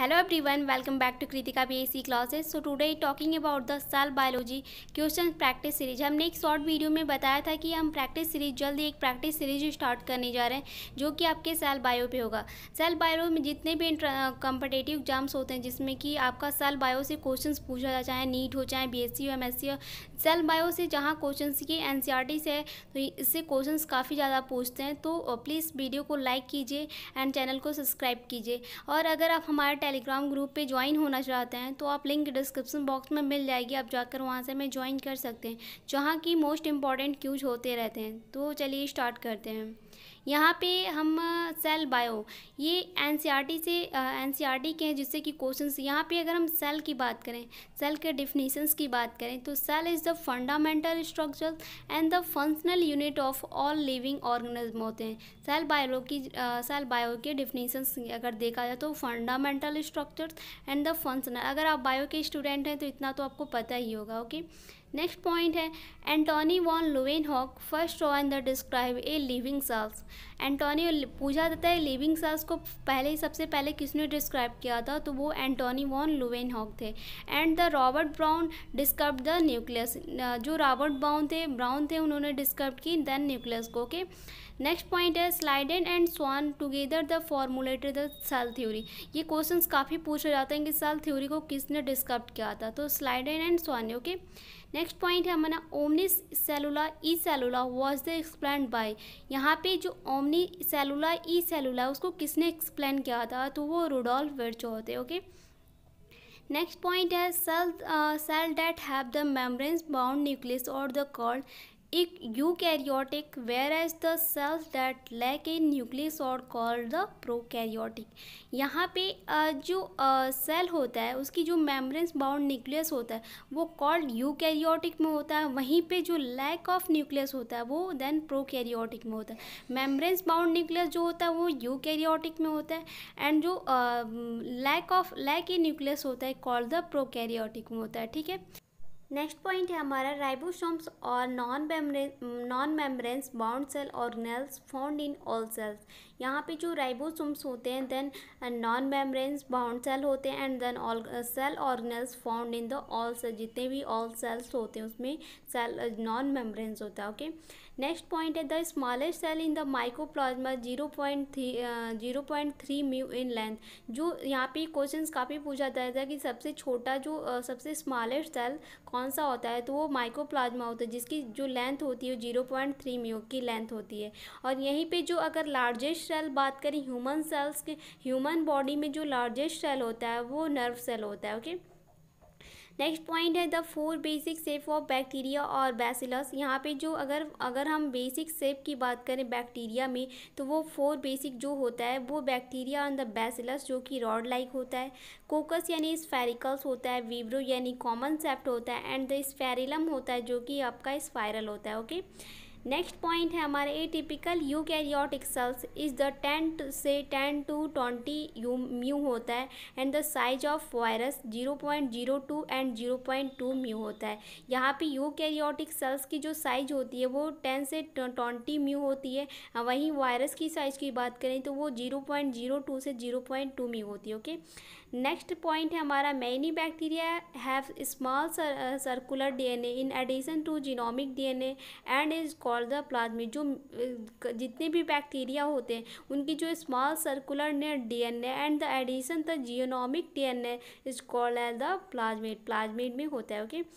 Welcome back to Kritika B A C classes so today talking about the cell biology question practice series हमने एक short video में बताया था कि हम प्रैक्टिस सीरीज जल्दी एक प्रैक्टिस सीरीज स्टार्ट करने जा रहे हैं जो कि आपके सेल बायो पे होगा सेल बायो में जितने भी कॉम्पिटेटिव एग्जाम्स होते हैं जिसमें कि आपका सेल बायो से क्वेश्चन पूछा जाए चाहे नीट हो चाहे बी हो एम हो सेल बायो से जहाँ क्वेश्चन की एन e से तो इससे क्वेश्चन काफ़ी ज़्यादा पूछते हैं तो प्लीज़ वीडियो को लाइक कीजिए एंड चैनल को सब्सक्राइब कीजिए और अगर आप हमारे टेलीग्राम ग्रुप पे ज्वाइन होना चाहते हैं तो आप लिंक डिस्क्रिप्सन बॉक्स में मिल जाएगी आप जाकर वहाँ से हमें ज्वाइन कर सकते हैं जहाँ की मोस्ट इम्पॉर्टेंट क्यूज होते रहते हैं तो चलिए स्टार्ट करते हैं यहाँ पे हम सेल बायो ये एनसीईआरटी से एनसीईआरटी के हैं जिससे कि क्वेश्चंस यहाँ पे अगर हम सेल की बात करें सेल के डिफिनीसन्स की बात करें तो cell is the fundamental structure and the functional unit of all living organism होते हैं सेल बायो की सेल बायो के डिफिनीसन्स अगर देखा जाए तो fundamental structure and the functional अगर आप बायो के स्टूडेंट हैं तो इतना तो आपको पता ही होगा ओके okay? नेक्स्ट पॉइंट है Antonie von Hoek first raw in the describe a living cells Antonie पूछा जाता है लिविंग सेल्स को पहले सबसे पहले किसने डिस्क्राइब किया था तो वो एंटोनी वॉन हॉक थे and the Robert Brown describe the nucleus जो रॉबर्ट ब्राउन थे ब्राउन थे उन्होंने डिस्कर्ब की देन न्यूक्लियस को ओके नेक्स्ट पॉइंट है Schleiden and Schwann together the formulated the cell theory ये क्वेश्चंस काफ़ी पूछे जाते हैं कि सेल थ्योरी को किसने डिस्कर्ब किया था तो Schleiden and Schwann okay okay? Next point है हमारा omnis cellula e cellula was the explain by यहाँ पे जो ओमनी सेलुला ई सेलुला उसको किसने एक्सप्लेन किया था तो वो रोडोल्फ वर्चो होते ओके नेक्स्ट पॉइंट है cell cell that have the membranes bound nucleus और the called eukaryotic the cells that lack lack nucleus और कॉल्ड द प्रो prokaryotic यहाँ पे जो सेल होता है उसकी जो मेम्ब्रेन्स बाउंड न्यूक्लियस होता है वो कॉल्ड यूकैरियोटिक में होता है वहीं पे जो लैक ऑफ न्यूक्लियस होता है वो देन प्रोकैरियोटिक में होता है मेम्ब्रेन्स बाउंड न्यूक्लियस जो होता है वो यूकैरियोटिक में होता है एंड जो lack of lack a nucleus होता है कॉल्ड द प्रोकैरियोटिक में होता है ठीक है नेक्स्ट पॉइंट है हमारा राइबोसोम्स और non membrane non membranes bound cell नेल्स फाउंड इन ऑल सेल्स यहाँ पे जो राइबोसोम्स होते हैं then non membrane bound cell होते हैं and then all cell organelles found in the all cell जितने भी ऑल सेल्स होते हैं उसमें सेल नॉन मेम्ब्रेन होता है ओके नेक्स्ट पॉइंट है the smallest cell in the plasma zero point three zero point three mu in length जो यहाँ पे क्वेश्चन काफ़ी पूछा जाता है कि सबसे छोटा जो uh, सबसे स्मॉलेस्ट सेल कौन सा होता है तो वो माइक्रो प्लाज्मा होता है जिसकी जो लेंथ होती है जीरो पॉइंट थ्री म्यू की लेंथ होती है और यहीं पर जो अगर लार्जेस्ट सेल बात करें ह्यूमन सेल्स के ह्यूमन बॉडी में जो लार्जेस्ट सेल होता है वो नर्व सेल होता है ओके नेक्स्ट पॉइंट है the four basic shape of bacteria और बैसिलस यहाँ पे जो अगर अगर हम बेसिक सेप की बात करें बैक्टीरिया में तो वो फोर बेसिक जो होता है वो बैक्टीरिया ऑन द बैसिलस जो कि रॉड लाइक होता है कोकस यानी स्फेरिकल्स होता है वीब्रो यानी कॉमन सेप्ट होता है एंड द स्फेरिलम होता है जो कि आपका स्पायरल होता है ओके okay? नेक्स्ट पॉइंट है हमारे a typical eukaryotic cells is the ten से ten to twenty you mu होता है and the size of virus zero point zero two and zero point two mu होता है यहाँ पे you eukaryotic sales की जो साइज होती है वो टेन से ट्वेंटी म्यू होती है वहीं वायरस की साइज की बात करें तो वो जीरो पॉइंट जीरो टू से जीरो पॉइंट टू म्यू होती है ओके नेक्स्ट पॉइंट है हमारा many bacteria have small circular DNA in addition to genomic DNA and is for the plasmic जो जितने भी बैक्टीरिया होते हैं उनकी जो small circular net DNA and the addition the genomic DNA is called as the plasmic plasmic में होता है ओके okay?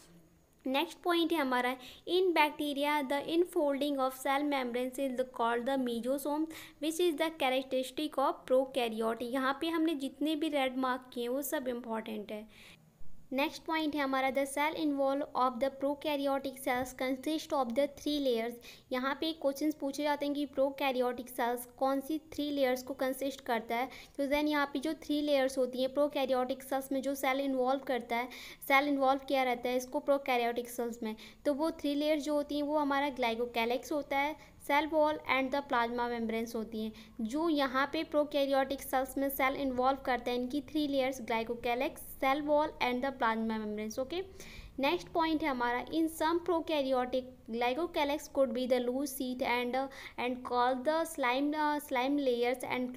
नेक्स्ट पॉइंट है हमारा in bacteria the in folding of cell membrane is the called the mesosome which is the characteristic of prokaryote यहाँ पे हमने जितने भी रेड मार्क किए हैं वो सब इम्पॉर्टेंट है नेक्स्ट पॉइंट है हमारा the cell involve of the prokaryotic cells consist of the three layers यहाँ पे क्वेश्चन पूछे जाते हैं कि प्रोकैरियोटिक सेल्स कौन सी थ्री लेयर्स को कंसिस्ट करता है तो देन यहाँ पे जो थ्री लेयर्स होती हैं प्रोकैरियोटिक सेल्स में जो सेल इन्वॉल्व करता है सेल इन्वॉल्व किया रहता है इसको प्रोकैरियोटिक सेल्स में तो वो थ्री लेयर्स जो होती हैं वो हमारा ग्लाइकोकैलेक्स होता है cell wall and the plasma membranes होती हैं जो यहाँ पे प्रोकैरियोटिक सेल्स में सेल इन्वॉल्व करते हैं इनकी three layers glycocalyx cell wall and the plasma membranes okay next point है हमारा in some prokaryotic glycocalyx could be the loose sheet and and call the slime slime layers and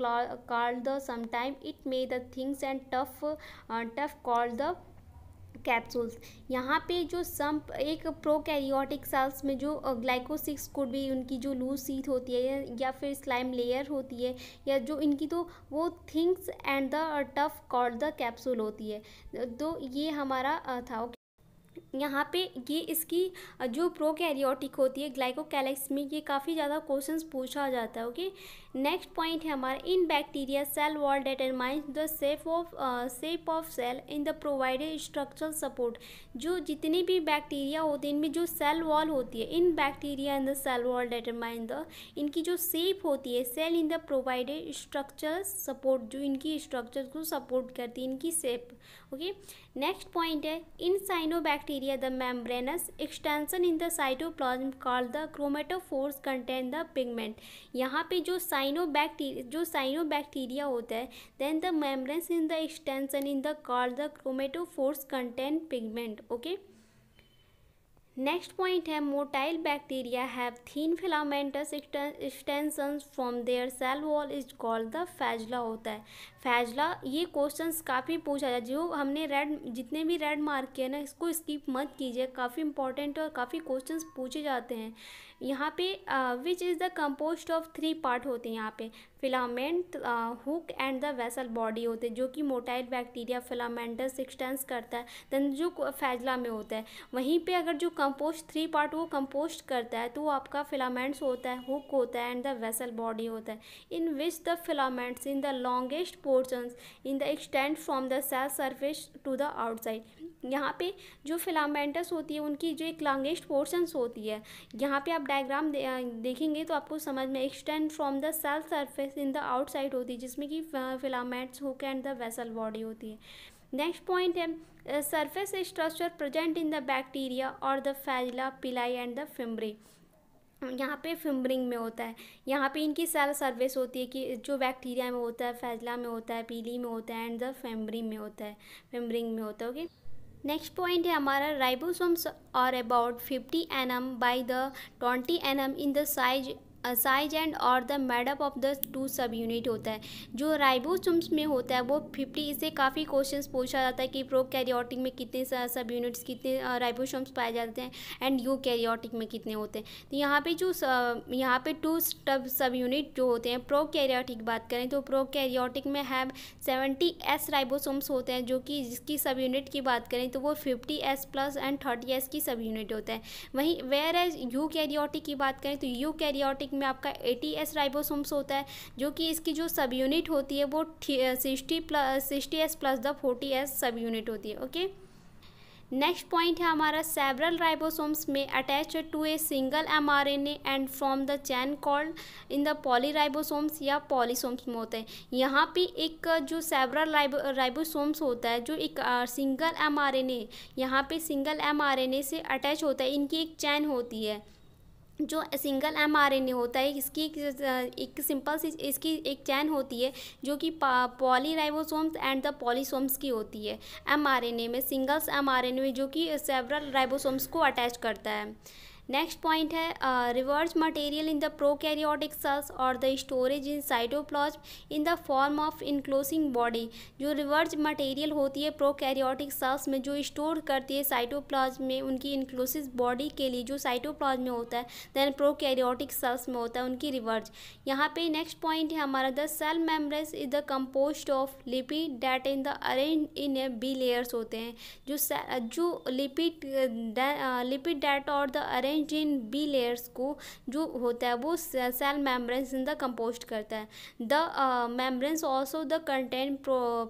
call the sometime it may the things and tough tough call the capsules यहाँ पे जो सम एक prokaryotic cells में जो ग्लाइकोसिक्स code भी उनकी जो loose sheath होती है या फिर स्लाइम लेयर होती है या जो इनकी तो वो things and the tough cord the capsule होती है तो ये हमारा था ओके यहाँ पे ये इसकी जो प्रोकैरियोटिक होती है ग्लाइकोकैलेक्स में ये काफ़ी ज़्यादा क्वेश्चंस पूछा जाता है ओके नेक्स्ट पॉइंट है हमारा in bacteria cell wall determines the shape of shape of cell in the provided structural support जो जितने भी बैक्टीरिया होते हैं इनमें जो सेल वॉल होती है in bacteria in the cell wall determine the इनकी जो सेप होती है cell in the provided structure support जो इनकी स्ट्रक्चर को सपोर्ट करती है इनकी सेप ओके नेक्स्ट पॉइंट है in cyanobacteria the membranous extension in the cytoplasm call the chromatophores contain the pigment यहाँ पे जो साइनोबैक्टीरिया जो साइनोबैक्टीरिया होता है then the membranes in the extension in the call the chromatophores contain pigment okay next point है motile bacteria have thin filamentous extension from their cell wall is called the flagella होता है फैजला ये questions काफ़ी पूछा जाए जो हमने red जितने भी रेड मार्क किए ना इसको स्किप मत कीजिए काफ़ी इंपॉर्टेंट और काफ़ी क्वेश्चंस पूछे जाते हैं यहाँ पे which is the composed of three part होते हैं यहाँ पे filament hook and the basal body होते हैं जो कि मोटाइल बैक्टीरिया फिलामेंटस एक्सटेंस करता है देन जो फैजला में होता है वहीं पे अगर जो कंपोस्ट थ्री पार्ट वो कंपोस्ट करता है तो आपका फिलामेंट्स होता है हुक होता है एंड द वेसल बॉडी होता है in which the filaments in the longest portions in the extend from the cell surface to the outside यहाँ पे जो फिलामेंटस होती है उनकी जो एक लॉन्गेस्ट पोर्शंस होती है यहाँ पे आप डायग्राम दे, देखेंगे तो आपको समझ में extend from the cell surface in the outside होती है जिसमें कि filaments hook and the basal body होती है नेक्स्ट पॉइंट है surface structure present in the bacteria और the flagella pili and the fimbriae यहाँ पे फिम्बरिंग में होता है यहाँ पे इनकी सेल सर्विस होती है कि जो बैक्टीरिया में होता है फैजला में होता है पीली में होता है एंड द फेम्बरिंग में होता है फिम्बरिंग में होता है ओके नेक्स्ट पॉइंट है हमारा ribosomes are about 50 m by the 20 m in the size size and और the made up of the two subunit होता है जो राइबोसोम्स में होता है वो फिफ्टी इसे काफ़ी क्वेश्चन पूछा जाता है कि प्रो कैरियोटिक में कितने सब यूनिट्स कितने राइबोसोम्स पाए जाते हैं एंड यू कैरियोटिक में कितने होते हैं तो यहाँ पे जो यहाँ पे टू सब सब यूनिट जो होते हैं प्रो कैरियोटिक बात करें तो प्रो कैरियोटिक में हैव सेवेंटी एस राइबोसोम्स होते हैं जो कि जिसकी सब यूनिट की बात करें तो वो fifty S plus and thirty S की सब यूनिट होता है वहीं वेयर एज यू कैरियोटिक की बात करें तो यू कैरियोटिक में आपका ए राइबोसोम्स होता है जो कि इसकी जो सब यूनिट होती है वो sixty plus sixty S plus the forty S subunit होती है ओके नेक्स्ट पॉइंट है हमारा सेवरल राइबोसोम्स में attach to a single mRNA and from the chain called in the polyribosomes या पॉलीसोम्स में होते हैं यहाँ पे एक जो सेवरल राइबोसोम्स होता है जो एक आ, सिंगल एमआरएनए यहाँ पर सिंगल एमआरएनए से अटैच होता है इनकी एक चैन होती है जो single m R N A होता है इसकी एक, एक सिंपल सी इसकी एक चैन होती है जो कि पॉलीराइबोसोम्स एंड द पॉलीसोम्स की होती है एम आर एन ए में singles m R N A में जो कि सेवरल राइबोसोम्स को अटैच करता है नेक्स्ट पॉइंट है reserve material in the prokaryotic cells और the storage in cytoplasm in the form of enclosing body जो रिवर्स मटेरियल होती है प्रोकैरियोटिक सेल्स में जो स्टोर करती है साइटोप्लाज्म में उनकी इनक्लोसिस बॉडी के लिए जो साइटोप्लाज्म में होता है देन प्रोकैरियोटिक सेल्स में होता है उनकी रिवर्स यहाँ पे नेक्स्ट पॉइंट है हमारा the cell membrane is the composed of lipid that in the arrange in a bilayers होते हैं जो जो लिपिड लिपिड डैट और the arrange nitrogen bilayers को जो होता है वो cell membranes in the composed करता है the membranes also the content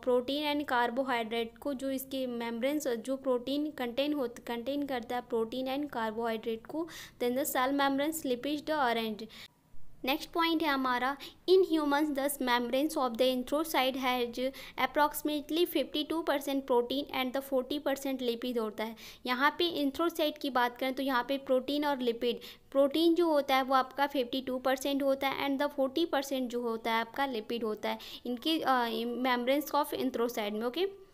protein and carbohydrate को जो इसके मेम्ब्रेन्स जो प्रोटीन कंटेन हो कंटेन करता है प्रोटीन एंड कार्बोहाइड्रेट को then the cell membranes lipids the orange next point है हमारा in humans this membranes of the erythrocyte has approximately fifty two percent protein and the forty percent lipid होता है यहाँ पे इंथ्रोसाइड की बात करें तो यहाँ पे प्रोटीन और लिपिड प्रोटीन जो होता है वो आपका फिफ्टी टू परसेंट होता है एंड द फोर्टी परसेंट जो होता है आपका लिपिड होता है इनकी मेम्ब्रेन्स ऑफ इंथ्रोसाइड में ओके okay?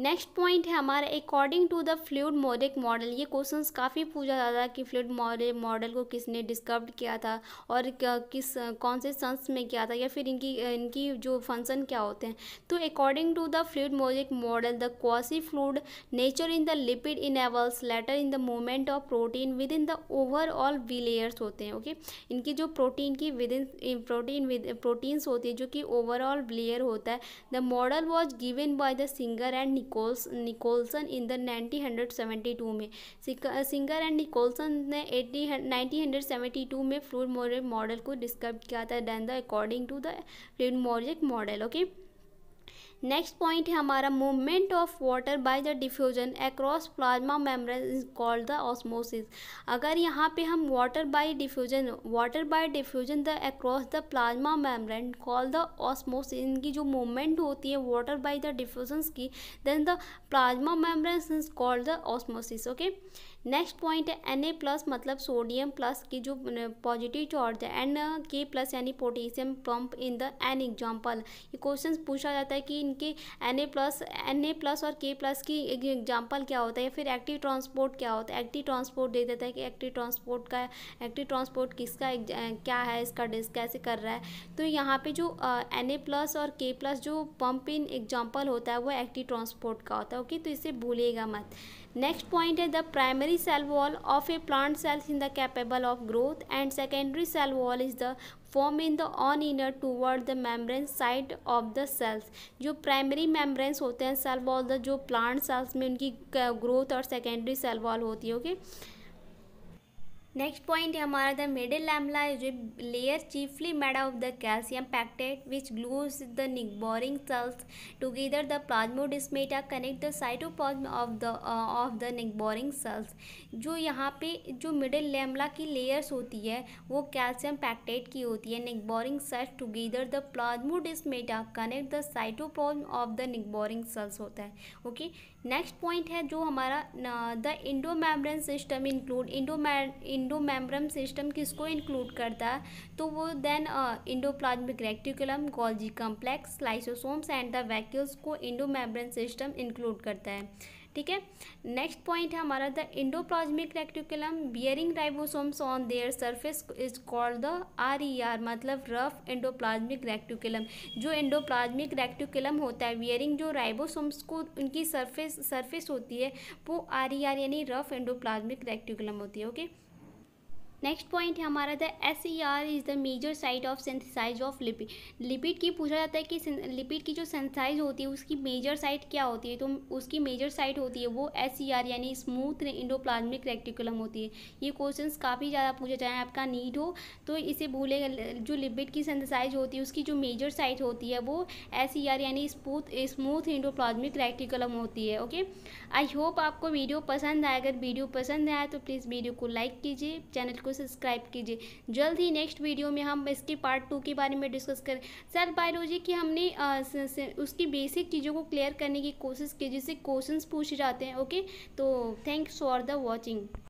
नेक्स्ट पॉइंट है हमारा according to the fluid mosaic model ये क्वेश्चन काफ़ी पूछा जाता है कि फ्लूड मोरिक मॉडल को किसने डिस्कवर किया था और किस कौन से सन्स में किया था या फिर इनकी इनकी जो फंक्शन क्या होते हैं तो according to the fluid mosaic model the quasi fluid nature in the lipid enables lateral in the moment of protein within the overall bilayers होते हैं ओके इनकी जो प्रोटीन की within protein with proteins होती है जो कि overall layer होता है the model was given by the Singer and Nichols Nicolson in the nineteen hundred seventy two में सिंगर एंड निकोलसन ने एटी नाइनटीन हंड्रेड सेवेंटी टू में फ्लूड मोरिक मॉडल को डिस्क्राइब किया था then the according to the fluid mosaic model okay next point है हमारा movement of water by the diffusion across plasma membrane is called the osmosis अगर यहाँ पे हम water by diffusion water by diffusion the across the plasma membrane call the osmosis इनकी जो movement होती है वाटर बाय द डिफ्यूजन की then the plasma membrane is called the osmosis okay next point है एन प्लस मतलब sodium plus की जो positive charge है एन के प्लस यानी potassium pump in the N example ये क्वेश्चन पूछा जाता है कि इनके एन प्लस एन प्लस और के प्लस की एग्जाम्पल क्या होता है या फिर एक्टिव ट्रांसपोर्ट क्या होता है एक्टिव ट्रांसपोर्ट दे देता है कि एक्टिव ट्रांसपोर्ट का एक्टिव ट्रांसपोर्ट किसका क्या है इसका डिस्क कैसे कर रहा है तो यहाँ पर जो एन प्लस और के प्लस जो पम्प इन एग्जाम्पल होता है वो एक्टिव ट्रांसपोर्ट का होता है ओके तो इसे भूलिएगा मत नेक्स्ट पॉइंट है the primary primary cell wall of a plant cell is the capable of growth and secondary cell wall is the form in the on inner toward the membrane side of the cells जो primary membranes होते हैं cell wall जो plant cells में उनकी growth और secondary cell wall होती है okay okay? Next point है हमारा the middle lamella is a layer chiefly made of the calcium pectate which glues the neighbouring cells together the plasmodesmata connect the cytoplasm of the of the neighbouring cells जो यहाँ पे जो middle lamella की layers होती है वो calcium pectate की होती है neighbouring cells together the plasmodesmata connect the cytoplasm of the neighbouring cells होता है ओके नेक्स्ट पॉइंट है जो हमारा द इंडोमेम्ब्रेन सिस्टम इंक्लूड इंडोमै इंडो मेम्ब्रम सिस्टम किसको इंक्लूड करता है तो वो then endoplasmic reticulum Golgi complex lysosomes and the vacuoles को इंडो मेम्ब्रम सिस्टम इंक्लूड करता है ठीक है नेक्स्ट पॉइंट है हमारा the endoplasmic reticulum bearing ribosomes on their surface is called the R E R मतलब rough plasmic reticulum जो endoplasmic reticulum होता है बियरिंग जो राइबोसोम्स को उनकी सर्फेस सर्फेस होती है वो आर ई आर यानी रफ प्लाज्मिक रेक्टिकुलम होती है ओके okay? नेक्स्ट पॉइंट है हमारा the S E R is the major site of synthesize of lipid lipid की पूछा जाता है कि लिपिड की जो सेंथिसाइज होती है उसकी मेजर साइट क्या होती है तो उसकी मेजर साइट होती है वो एस ई आर यानी स्मूथ इंडोप्लाज्मिक रेक्टिकुलम होती है ये क्वेश्चंस काफ़ी ज़्यादा पूछे जाए आपका नीड हो तो इसे भूलेगा जो लिपिड की सेंथिसाइज होती है उसकी जो मेजर साइट होती है वो एस ई आर यानी स्मूथ स्मूथ इंडोप्लाज्मिक रेक्टिकुलम होती है ओके आई होप आपको वीडियो पसंद आए अगर वीडियो पसंद आए तो प्लीज़ वीडियो को लाइक कीजिए चैनल को को सब्सक्राइब कीजिए जल्द ही नेक्स्ट वीडियो में हम इसके पार्ट टू के बारे में डिस्कस करें सेल बायोलॉजी की हमने आ, स, स, उसकी बेसिक चीज़ों को क्लियर करने की कोशिश की जिससे क्वेश्चन पूछे जाते हैं ओके तो थैंक्स फॉर द वॉचिंग